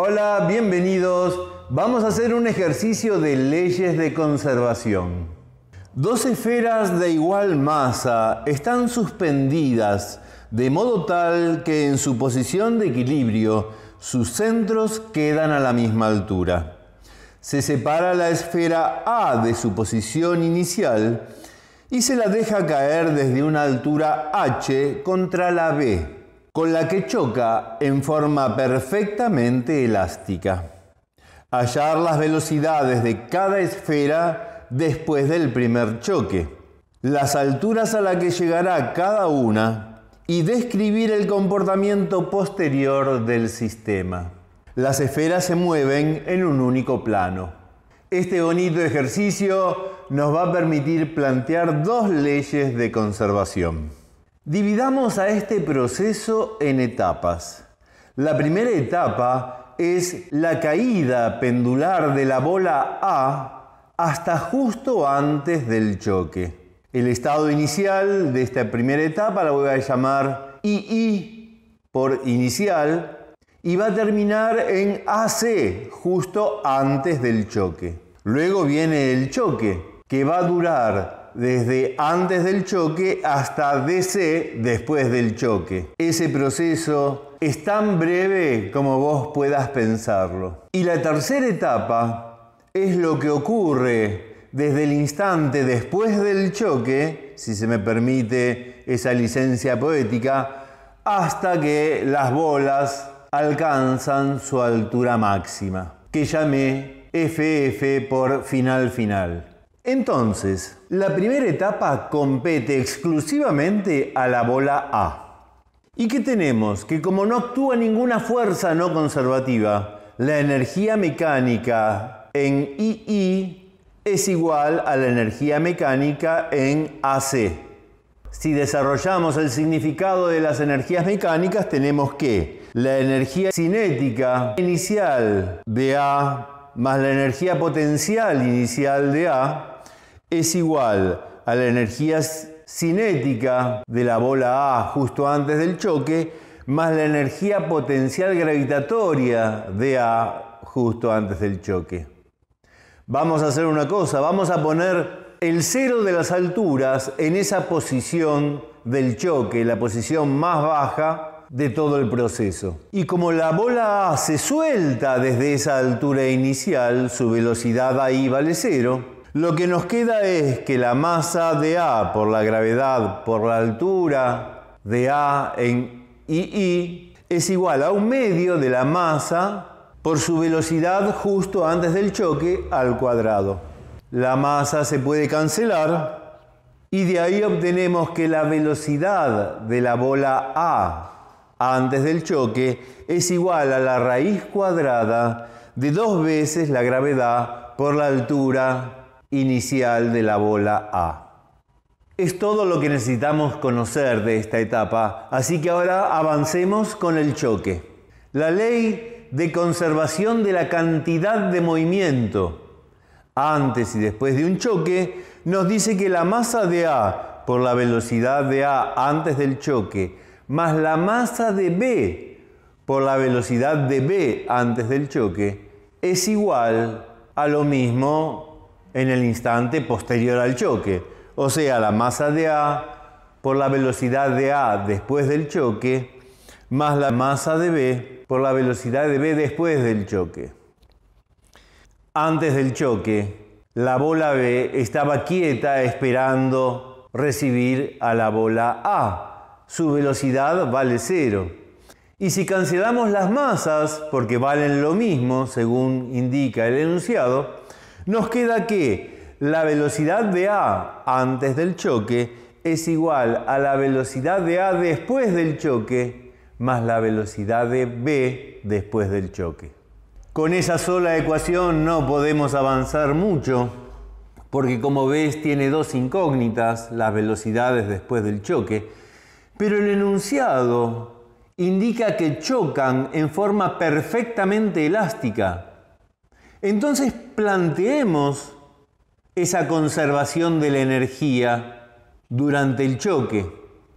Hola, bienvenidos. Vamos a hacer un ejercicio de leyes de conservación. Dos esferas de igual masa están suspendidas de modo tal que en su posición de equilibrio sus centros quedan a la misma altura. Se separa la esfera A de su posición inicial y se la deja caer desde una altura h contra la B con la que choca en forma perfectamente elástica. Hallar las velocidades de cada esfera después del primer choque, las alturas a la que llegará cada una y describir el comportamiento posterior del sistema. Las esferas se mueven en un único plano. Este bonito ejercicio nos va a permitir plantear dos leyes de conservación. Dividamos a este proceso en etapas. La primera etapa es la caída pendular de la bola A hasta justo antes del choque. El estado inicial de esta primera etapa la voy a llamar II por inicial y va a terminar en AC justo antes del choque. Luego viene el choque que va a durar desde antes del choque hasta DC después del choque. Ese proceso es tan breve como vos puedas pensarlo. Y la tercera etapa es lo que ocurre desde el instante después del choque, si se me permite esa licencia poética, hasta que las bolas alcanzan su altura máxima, que llamé FF por final final. Entonces, la primera etapa compete exclusivamente a la bola A. ¿Y qué tenemos? Que como no actúa ninguna fuerza no conservativa, la energía mecánica en II es igual a la energía mecánica en AC. Si desarrollamos el significado de las energías mecánicas, tenemos que la energía cinética inicial de A más la energía potencial inicial de A es igual a la energía cinética de la bola A justo antes del choque, más la energía potencial gravitatoria de A justo antes del choque. Vamos a hacer una cosa, vamos a poner el cero de las alturas en esa posición del choque, la posición más baja de todo el proceso. Y como la bola A se suelta desde esa altura inicial, su velocidad ahí vale cero, lo que nos queda es que la masa de A por la gravedad por la altura de A en II es igual a un medio de la masa por su velocidad justo antes del choque al cuadrado. La masa se puede cancelar y de ahí obtenemos que la velocidad de la bola A antes del choque es igual a la raíz cuadrada de dos veces la gravedad por la altura inicial de la bola A. Es todo lo que necesitamos conocer de esta etapa, así que ahora avancemos con el choque. La ley de conservación de la cantidad de movimiento antes y después de un choque nos dice que la masa de A por la velocidad de A antes del choque más la masa de B por la velocidad de B antes del choque es igual a lo mismo en el instante posterior al choque. O sea, la masa de A por la velocidad de A después del choque más la masa de B por la velocidad de B después del choque. Antes del choque, la bola B estaba quieta esperando recibir a la bola A. Su velocidad vale cero. Y si cancelamos las masas, porque valen lo mismo, según indica el enunciado, nos queda que la velocidad de A antes del choque es igual a la velocidad de A después del choque más la velocidad de B después del choque. Con esa sola ecuación no podemos avanzar mucho porque como ves tiene dos incógnitas, las velocidades después del choque, pero el enunciado indica que chocan en forma perfectamente elástica, entonces planteemos esa conservación de la energía durante el choque.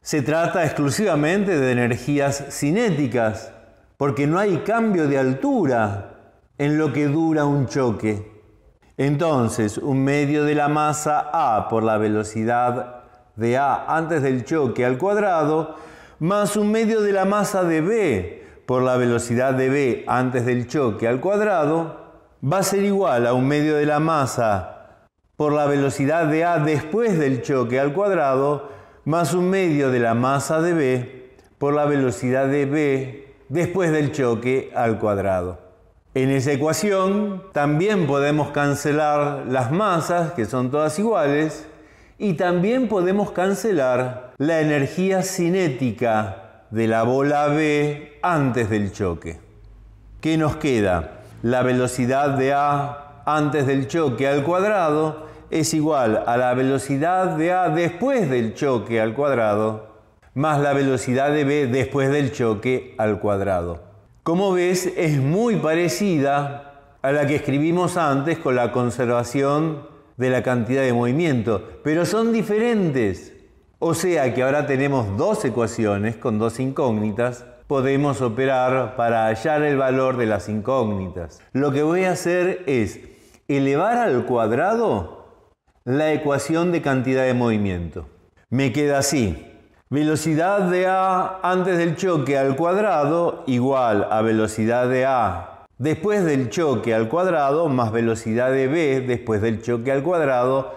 Se trata exclusivamente de energías cinéticas, porque no hay cambio de altura en lo que dura un choque. Entonces, un medio de la masa A por la velocidad de A antes del choque al cuadrado, más un medio de la masa de B por la velocidad de B antes del choque al cuadrado, va a ser igual a un medio de la masa por la velocidad de A después del choque al cuadrado más un medio de la masa de B por la velocidad de B después del choque al cuadrado. En esa ecuación también podemos cancelar las masas, que son todas iguales, y también podemos cancelar la energía cinética de la bola B antes del choque. ¿Qué nos queda? la velocidad de A antes del choque al cuadrado es igual a la velocidad de A después del choque al cuadrado más la velocidad de B después del choque al cuadrado. Como ves, es muy parecida a la que escribimos antes con la conservación de la cantidad de movimiento, pero son diferentes. O sea que ahora tenemos dos ecuaciones con dos incógnitas podemos operar para hallar el valor de las incógnitas. Lo que voy a hacer es elevar al cuadrado la ecuación de cantidad de movimiento. Me queda así. Velocidad de A antes del choque al cuadrado igual a velocidad de A después del choque al cuadrado más velocidad de B después del choque al cuadrado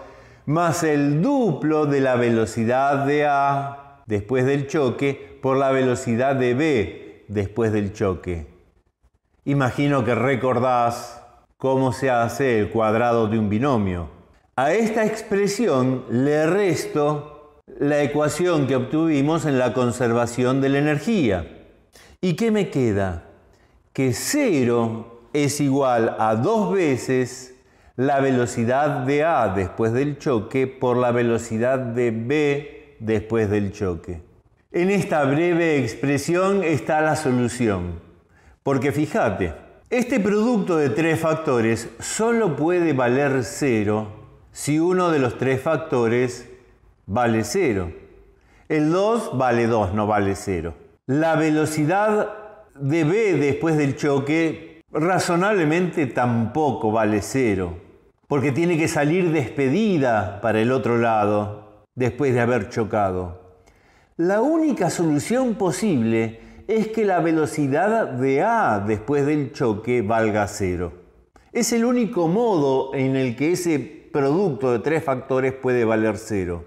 más el duplo de la velocidad de A después del choque por la velocidad de B después del choque. Imagino que recordás cómo se hace el cuadrado de un binomio. A esta expresión le resto la ecuación que obtuvimos en la conservación de la energía. ¿Y qué me queda? Que cero es igual a dos veces la velocidad de A después del choque por la velocidad de B después del choque. En esta breve expresión está la solución. Porque fíjate, este producto de tres factores solo puede valer cero si uno de los tres factores vale cero. El 2 vale 2, no vale cero. La velocidad de B después del choque razonablemente tampoco vale cero, porque tiene que salir despedida para el otro lado, después de haber chocado. La única solución posible es que la velocidad de A después del choque valga cero. Es el único modo en el que ese producto de tres factores puede valer cero.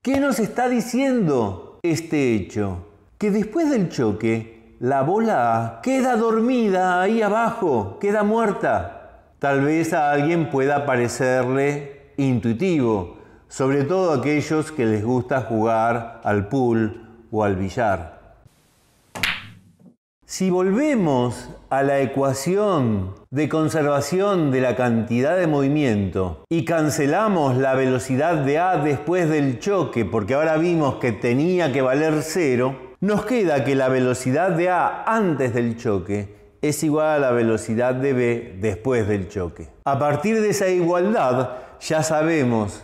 ¿Qué nos está diciendo este hecho? Que después del choque, la bola A queda dormida ahí abajo, queda muerta. Tal vez a alguien pueda parecerle intuitivo, sobre todo aquellos que les gusta jugar al pool o al billar. Si volvemos a la ecuación de conservación de la cantidad de movimiento y cancelamos la velocidad de A después del choque, porque ahora vimos que tenía que valer cero, nos queda que la velocidad de A antes del choque es igual a la velocidad de B después del choque. A partir de esa igualdad ya sabemos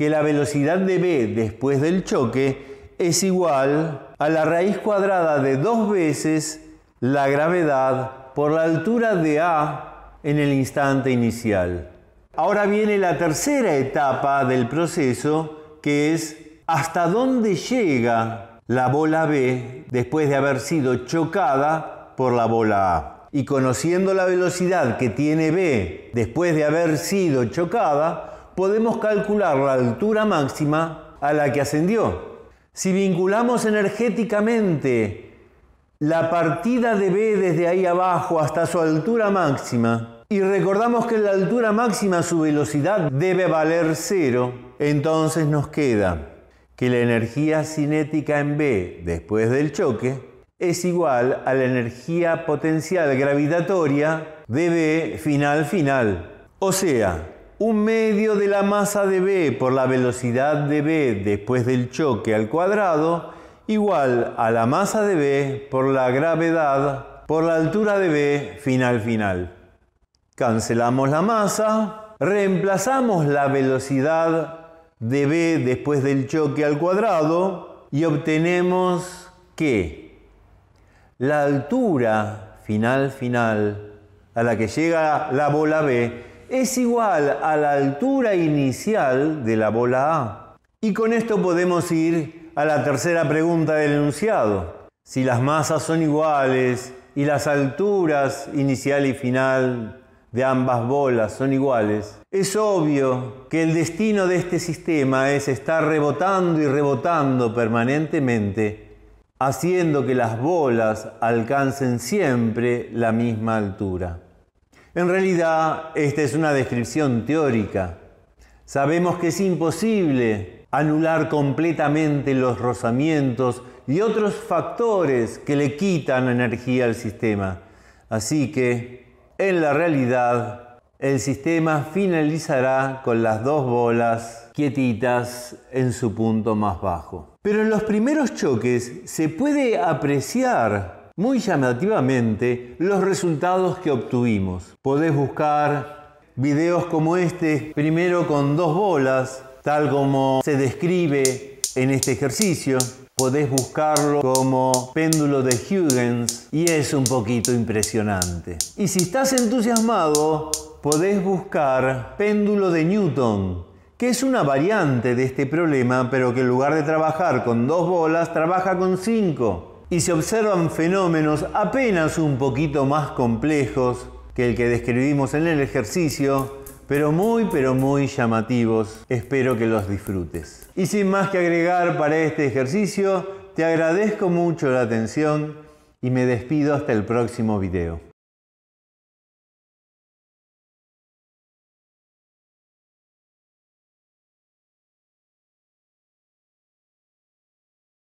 que la velocidad de B después del choque es igual a la raíz cuadrada de dos veces la gravedad por la altura de A en el instante inicial. Ahora viene la tercera etapa del proceso, que es hasta dónde llega la bola B después de haber sido chocada por la bola A. Y conociendo la velocidad que tiene B después de haber sido chocada, podemos calcular la altura máxima a la que ascendió. Si vinculamos energéticamente la partida de B desde ahí abajo hasta su altura máxima, y recordamos que la altura máxima, su velocidad debe valer cero, entonces nos queda que la energía cinética en B después del choque es igual a la energía potencial gravitatoria de B final final. O sea, un medio de la masa de B por la velocidad de B después del choque al cuadrado igual a la masa de B por la gravedad por la altura de B final final. Cancelamos la masa, reemplazamos la velocidad de B después del choque al cuadrado y obtenemos que la altura final final a la que llega la bola B es igual a la altura inicial de la bola A. Y con esto podemos ir a la tercera pregunta del enunciado. Si las masas son iguales y las alturas inicial y final de ambas bolas son iguales, es obvio que el destino de este sistema es estar rebotando y rebotando permanentemente haciendo que las bolas alcancen siempre la misma altura. En realidad, esta es una descripción teórica. Sabemos que es imposible anular completamente los rozamientos y otros factores que le quitan energía al sistema. Así que, en la realidad, el sistema finalizará con las dos bolas quietitas en su punto más bajo. Pero en los primeros choques se puede apreciar muy llamativamente los resultados que obtuvimos. Podés buscar videos como este, primero con dos bolas, tal como se describe en este ejercicio. Podés buscarlo como péndulo de Huygens y es un poquito impresionante. Y si estás entusiasmado, podés buscar péndulo de Newton, que es una variante de este problema, pero que en lugar de trabajar con dos bolas, trabaja con cinco y se observan fenómenos apenas un poquito más complejos que el que describimos en el ejercicio, pero muy pero muy llamativos. Espero que los disfrutes. Y sin más que agregar para este ejercicio, te agradezco mucho la atención y me despido hasta el próximo video.